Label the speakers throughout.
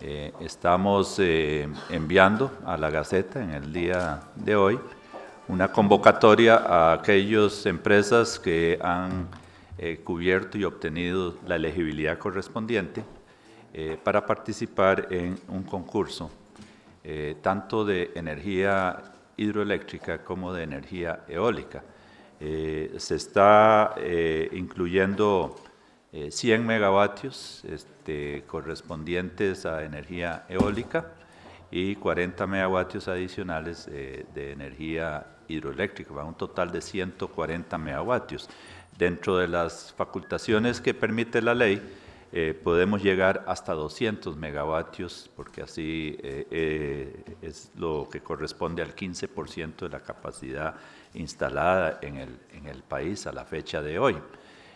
Speaker 1: Eh, estamos eh, enviando a la Gaceta en el día de hoy una convocatoria a aquellas empresas que han eh, cubierto y obtenido la elegibilidad correspondiente para participar en un concurso tanto de energía hidroeléctrica como de energía eólica. se está incluyendo 100 eh, megavatios este, correspondientes a energía eólica y 40 megavatios adicionales eh, de energía hidroeléctrica, un total de 140 megavatios. Dentro de las facultaciones que permite la ley, eh, podemos llegar hasta 200 megavatios, porque así es lo que corresponde al 15% de la capacidad instalada en el país a la fecha de hoy.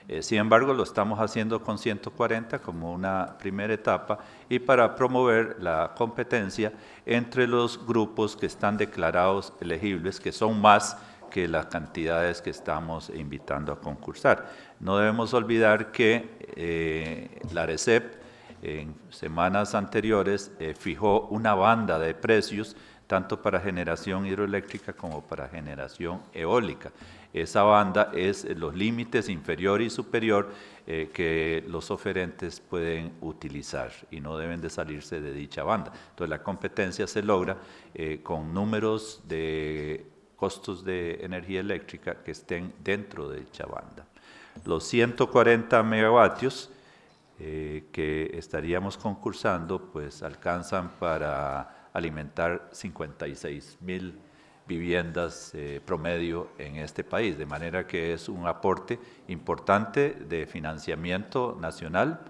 Speaker 1: Eh, sin embargo, lo estamos haciendo con 140 como una primera etapa y para promover la competencia entre los grupos que están declarados elegibles, que son más que las cantidades que estamos invitando a concursar. No debemos olvidar que eh, la RECEP en semanas anteriores eh, fijó una banda de precios tanto para generación hidroeléctrica como para generación eólica. Esa banda es los límites inferior y superior eh, que los oferentes pueden utilizar y no deben de salirse de dicha banda. Entonces la competencia se logra eh, con números de costos de energía eléctrica que estén dentro de dicha banda. Los 140 megavatios eh, que estaríamos concursando pues alcanzan para alimentar 56 mil viviendas eh, promedio en este país, de manera que es un aporte importante de financiamiento nacional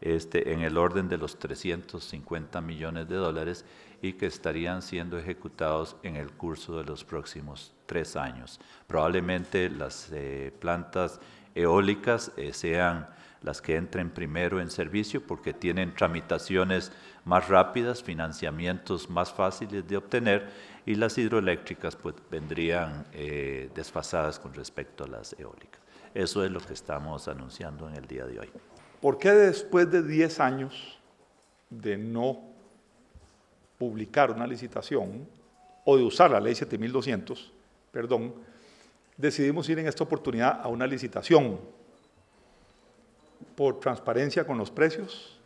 Speaker 1: este, en el orden de los 350 millones de dólares y que estarían siendo ejecutados en el curso de los próximos tres años. Probablemente las eh, plantas eólicas eh, sean las que entren primero en servicio porque tienen tramitaciones más rápidas, financiamientos más fáciles de obtener y las hidroeléctricas pues vendrían eh, desfasadas con respecto a las eólicas. Eso es lo que estamos anunciando en el día de hoy.
Speaker 2: ¿Por qué después de 10 años de no publicar una licitación o de usar la ley 7200, perdón, decidimos ir en esta oportunidad a una licitación por transparencia con los precios,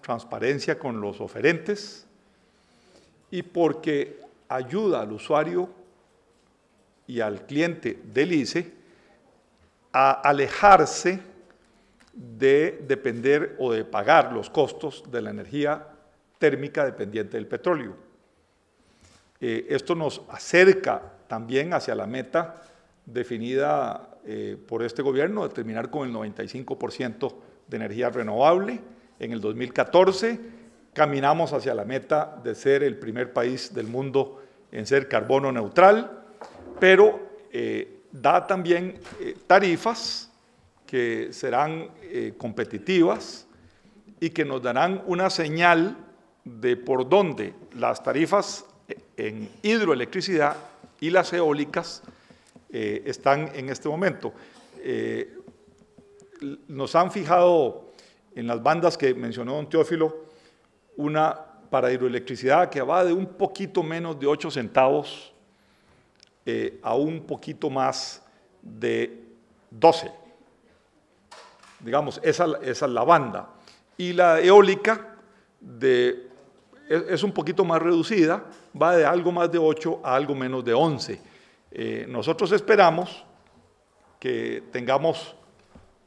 Speaker 2: transparencia con los oferentes y porque ayuda al usuario y al cliente del ICE a alejarse de depender o de pagar los costos de la energía térmica dependiente del petróleo. Eh, esto nos acerca también hacia la meta definida eh, por este gobierno de terminar con el 95% de energía renovable. En el 2014 caminamos hacia la meta de ser el primer país del mundo en ser carbono neutral, pero eh, da también eh, tarifas que serán competitivas y que nos darán una señal de por dónde las tarifas en hidroelectricidad y las eólicas eh, están en este momento. Eh, nos han fijado en las bandas que mencionó don Teófilo una para hidroelectricidad que va de un poquito menos de 8 centavos eh, a un poquito más de 12. Digamos, esa, es la banda. Y la eólica de, es, un poquito más reducida, va de algo más de 8 a algo menos de 11 eh, nosotros esperamos que tengamos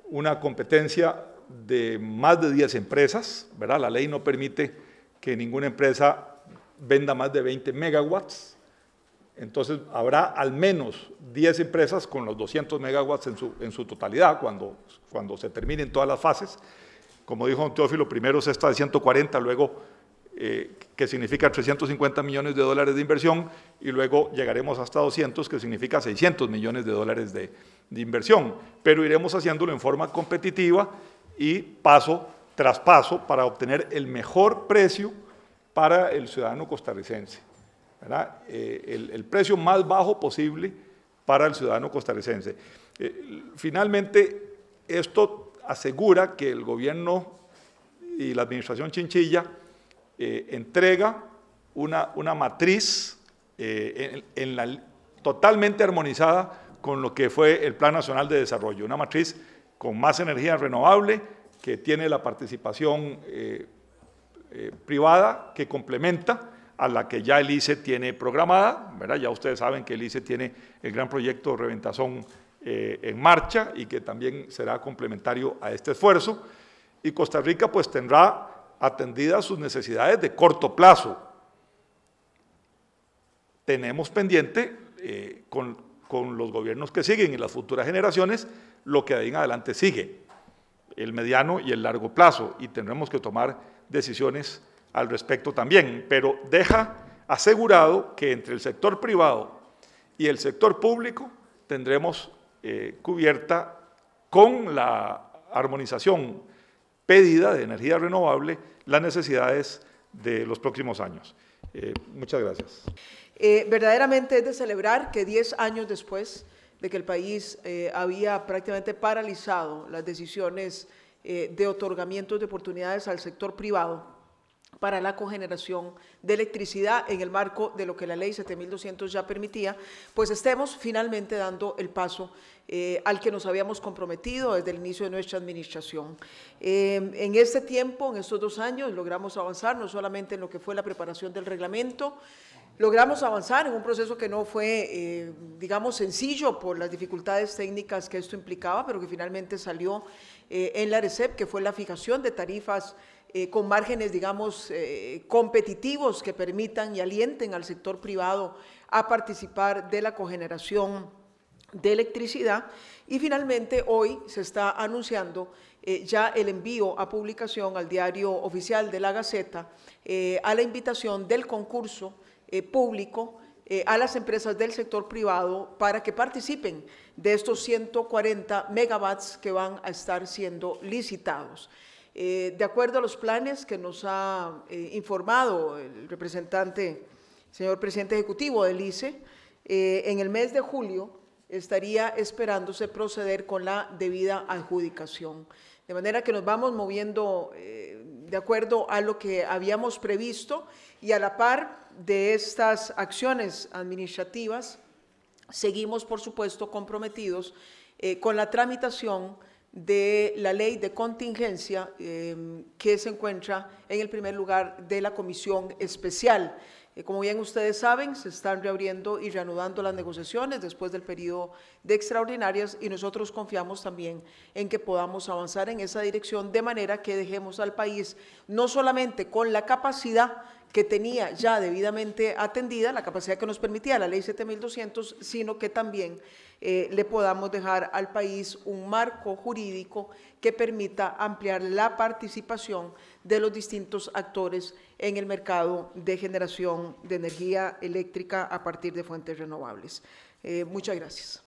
Speaker 2: una competencia de más de 10 empresas, ¿verdad? La ley no permite que ninguna empresa venda más de 20 megawatts, entonces habrá al menos 10 empresas con los 200 megawatts en su, totalidad cuando, cuando se terminen todas las fases. Como dijo don Teófilo, primero se está de 140, luego eh, que significa 350 millones de dólares de inversión, y luego llegaremos hasta 200, que significa 600 millones de dólares de, inversión. Pero iremos haciéndolo en forma competitiva y paso tras paso para obtener el mejor precio para el ciudadano costarricense. Eh, el, precio más bajo posible para el ciudadano costarricense. Eh, finalmente, esto asegura que el gobierno y la administración Chinchilla eh, entrega una, una matriz eh, en, la, totalmente armonizada con lo que fue el Plan Nacional de Desarrollo, una matriz con más energía renovable que tiene la participación eh, privada que complementa a la que ya el ICE tiene programada, ¿verdad? Ya ustedes saben que el ICE tiene el gran proyecto Reventazón en marcha y que también será complementario a este esfuerzo. Y Costa Rica pues tendrá atendidas sus necesidades de corto plazo. Tenemos pendiente eh, con, los gobiernos que siguen y las futuras generaciones lo que de ahí en adelante sigue, el mediano y el largo plazo, y tendremos que tomar decisiones al respecto también, pero deja asegurado que entre el sector privado y el sector público tendremos eh, cubierta con la armonización pedida de energía renovable las necesidades de los próximos años. Eh, muchas gracias.
Speaker 3: Eh, verdaderamente es de celebrar que 10 años después de que el país eh, había prácticamente paralizado las decisiones de otorgamiento de oportunidades al sector privado, para la cogeneración de electricidad en el marco de lo que la ley 7200 ya permitía, pues estemos finalmente dando el paso eh, al que nos habíamos comprometido desde el inicio de nuestra administración. Eh, en este tiempo, en estos dos años, logramos avanzar no solamente en lo que fue la preparación del reglamento, logramos avanzar en un proceso que no fue, eh, digamos, sencillo por las dificultades técnicas que esto implicaba, pero que finalmente salió en la RECEP, que fue la fijación de tarifas eh, con márgenes, digamos, eh, competitivos que permitan y alienten al sector privado a participar de la cogeneración de electricidad. Y finalmente, hoy se está anunciando eh, ya el envío a publicación al diario oficial de la Gaceta a la invitación del concurso público a las empresas del sector privado para que participen de estos 140 megawatts que van a estar siendo licitados. Eh, de acuerdo a los planes que nos ha eh, informado el representante, señor presidente ejecutivo del ICE, eh, en el mes de julio estaría esperándose proceder con la debida adjudicación. De manera que nos vamos moviendo de acuerdo a lo que habíamos previsto y a la par de estas acciones administrativas, seguimos, por supuesto, comprometidos con la tramitación de la ley de contingencia em, que se encuentra en el primer lugar de la comisión especial. Eh, como bien ustedes saben, se están reabriendo y reanudando las negociaciones después del periodo de extraordinarias y nosotros confiamos también en que podamos avanzar en esa dirección de manera que dejemos al país no solamente con la capacidad, que tenía ya debidamente atendida la capacidad que nos permitía la ley 7200, sino que también eh, le podamos dejar al país un marco jurídico que permita ampliar la participación de los distintos actores en el mercado de generación de energía eléctrica a partir de fuentes renovables. Eh, muchas gracias.